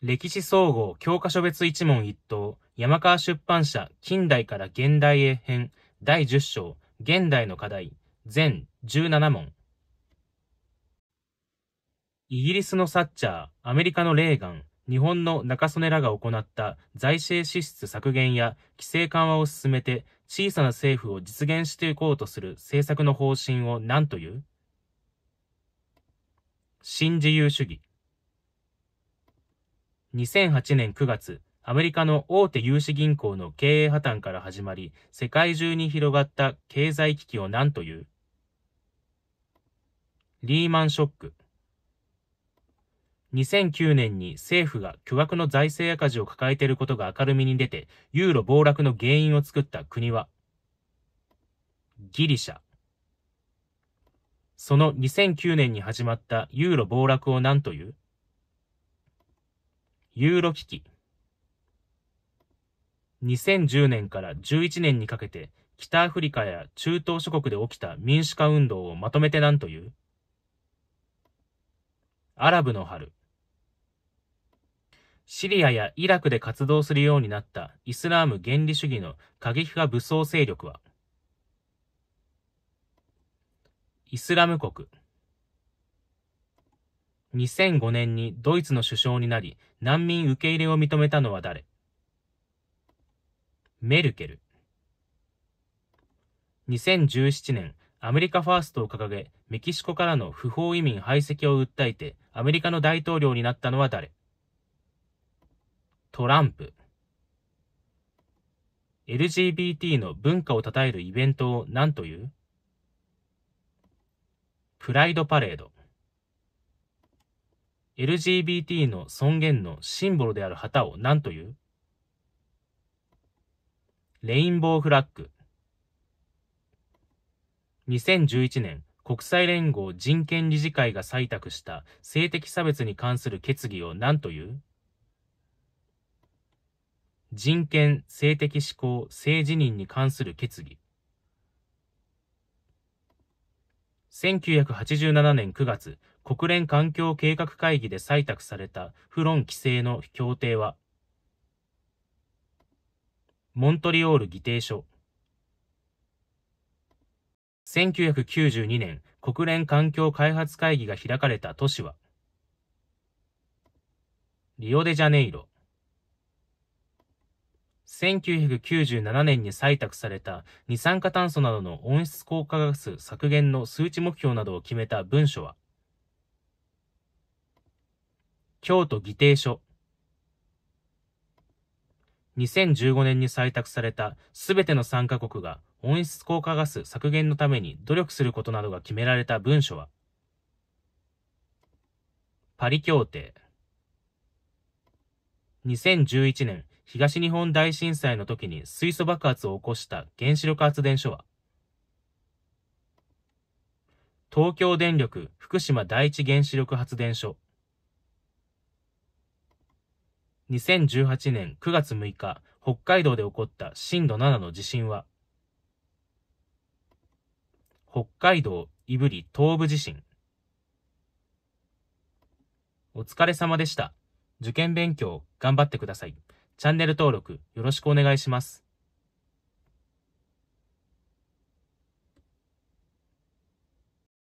歴史総合教科書別一問一答、山川出版社近代から現代へ編第10章現代の課題全17問。イギリスのサッチャー、アメリカのレーガン、日本の中曽根らが行った財政支出削減や規制緩和を進めて小さな政府を実現していこうとする政策の方針を何という新自由主義。2008年9月、アメリカの大手融資銀行の経営破綻から始まり、世界中に広がった経済危機を何というリーマンショック。2009年に政府が巨額の財政赤字を抱えていることが明るみに出て、ユーロ暴落の原因を作った国は、ギリシャ。その2009年に始まったユーロ暴落を何というユーロ危機。2010年から11年にかけて北アフリカや中東諸国で起きた民主化運動をまとめて何というアラブの春。シリアやイラクで活動するようになったイスラーム原理主義の過激派武装勢力はイスラム国。2005年にドイツの首相になり、難民受け入れを認めたのは誰メルケル。2017年、アメリカファーストを掲げ、メキシコからの不法移民排斥を訴えて、アメリカの大統領になったのは誰トランプ。LGBT の文化を称えるイベントを何というプライドパレード。LGBT の尊厳のシンボルである旗を何というレインボーフラッグ。2011年、国際連合人権理事会が採択した性的差別に関する決議を何という人権、性的指向、性自認に関する決議。1987年9月、国連環境計画会議で採択されたフロン規制の協定は、モントリオール議定書。1992年、国連環境開発会議が開かれた都市は、リオデジャネイロ。1997年に採択された二酸化炭素などの温室効果ガス削減の数値目標などを決めた文書は、京都議定書。2015年に採択されたすべての参加国が温室効果ガス削減のために努力することなどが決められた文書は、パリ協定。2011年東日本大震災の時に水素爆発を起こした原子力発電所は、東京電力福島第一原子力発電所。2018年9月6日、北海道で起こった震度7の地震は、北海道胆振東部地震。お疲れ様でした。受験勉強頑張ってください。チャンネル登録よろしくお願いします。